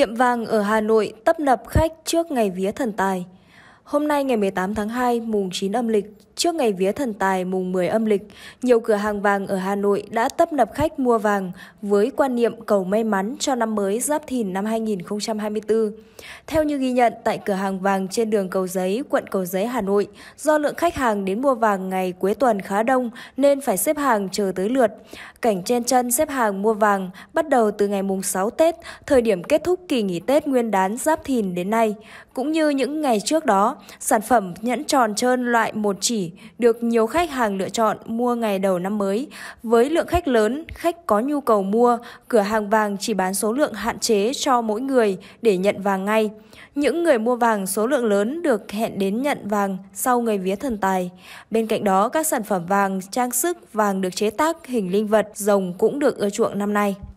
Tiệm vàng ở Hà Nội tấp nập khách trước ngày vía thần tài. Hôm nay ngày 18 tháng 2, mùng 9 âm lịch, trước ngày vía thần tài mùng 10 âm lịch, nhiều cửa hàng vàng ở Hà Nội đã tấp nập khách mua vàng với quan niệm cầu may mắn cho năm mới Giáp Thìn năm 2024. Theo như ghi nhận tại cửa hàng vàng trên đường Cầu Giấy, quận Cầu Giấy, Hà Nội, do lượng khách hàng đến mua vàng ngày cuối tuần khá đông nên phải xếp hàng chờ tới lượt. Cảnh chen chân xếp hàng mua vàng bắt đầu từ ngày mùng 6 Tết, thời điểm kết thúc kỳ nghỉ Tết Nguyên đán Giáp Thìn đến nay, cũng như những ngày trước đó sản phẩm nhẫn tròn trơn loại một chỉ được nhiều khách hàng lựa chọn mua ngày đầu năm mới. Với lượng khách lớn, khách có nhu cầu mua, cửa hàng vàng chỉ bán số lượng hạn chế cho mỗi người để nhận vàng ngay. Những người mua vàng số lượng lớn được hẹn đến nhận vàng sau ngày vía thần tài. Bên cạnh đó, các sản phẩm vàng, trang sức, vàng được chế tác hình linh vật, rồng cũng được ưa chuộng năm nay.